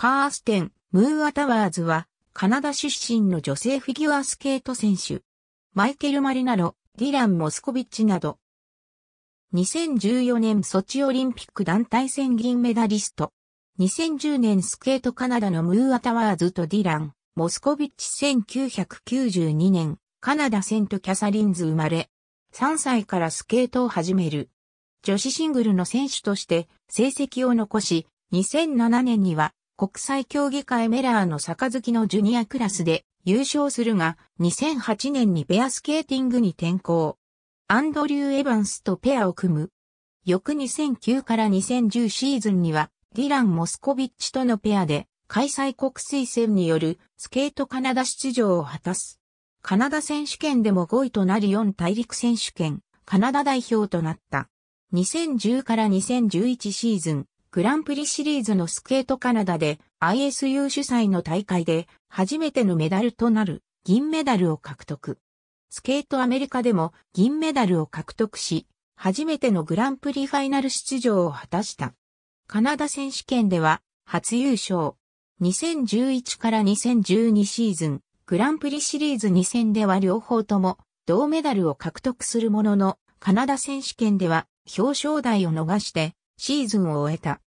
カーステン・ムーア・タワーズは、カナダ出身の女性フィギュアスケート選手。マイケル・マリナロ、ディラン・モスコビッチなど。2014年ソチオリンピック団体戦銀メダリスト。2010年スケートカナダのムーア・タワーズとディラン、モスコビッチ1992年、カナダセント・キャサリンズ生まれ。3歳からスケートを始める。女子シングルの選手として成績を残し、2007年には国際競技会メラーの杯のジュニアクラスで優勝するが、2008年にペアスケーティングに転向。アンドリュー・エヴァンスとペアを組む。翌2009から2010シーズンには、ディラン・モスコビッチとのペアで、開催国推薦によるスケートカナダ出場を果たす。カナダ選手権でも5位となり4大陸選手権、カナダ代表となった。2010から2011シーズン、グランプリシリーズのスケートカナダで ISU 主催の大会で初めてのメダルとなる銀メダルを獲得。スケートアメリカでも銀メダルを獲得し、初めてのグランプリファイナル出場を果たした。カナダ選手権では初優勝。2011から2012シーズン、グランプリシリーズ2戦では両方とも銅メダルを獲得するものの、カナダ選手権では表彰台を逃してシーズンを終えた。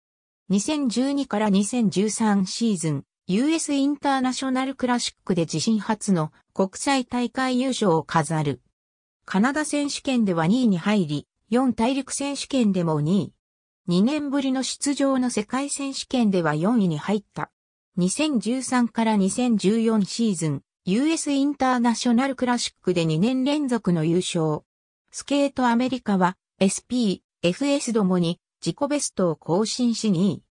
2012から2013シーズン、US インターナショナルクラシックで自身初の国際大会優勝を飾る。カナダ選手権では2位に入り、4大陸選手権でも2位。2年ぶりの出場の世界選手権では4位に入った。2013から2014シーズン、US インターナショナルクラシックで2年連続の優勝。スケートアメリカは SP、FS どもに自己ベストを更新し2位。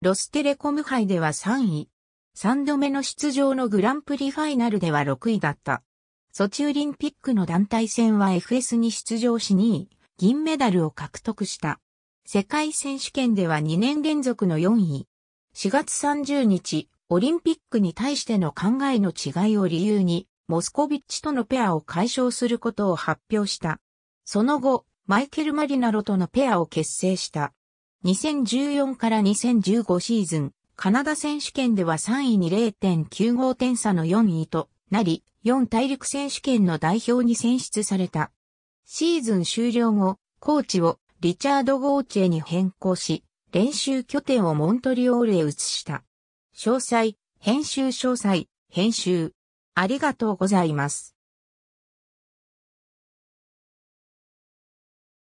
ロステレコム杯では3位。3度目の出場のグランプリファイナルでは6位だった。ソチオリンピックの団体戦は FS に出場し2位、銀メダルを獲得した。世界選手権では2年連続の4位。4月30日、オリンピックに対しての考えの違いを理由に、モスコビッチとのペアを解消することを発表した。その後、マイケル・マリナロとのペアを結成した。2014から2015シーズン、カナダ選手権では3位に0.95点差の4位となり、4大陸選手権の代表に選出された。シーズン終了後、コーチをリチャード・ゴーチェに変更し、練習拠点をモントリオールへ移した。詳細、編集詳細、編集。ありがとうございます。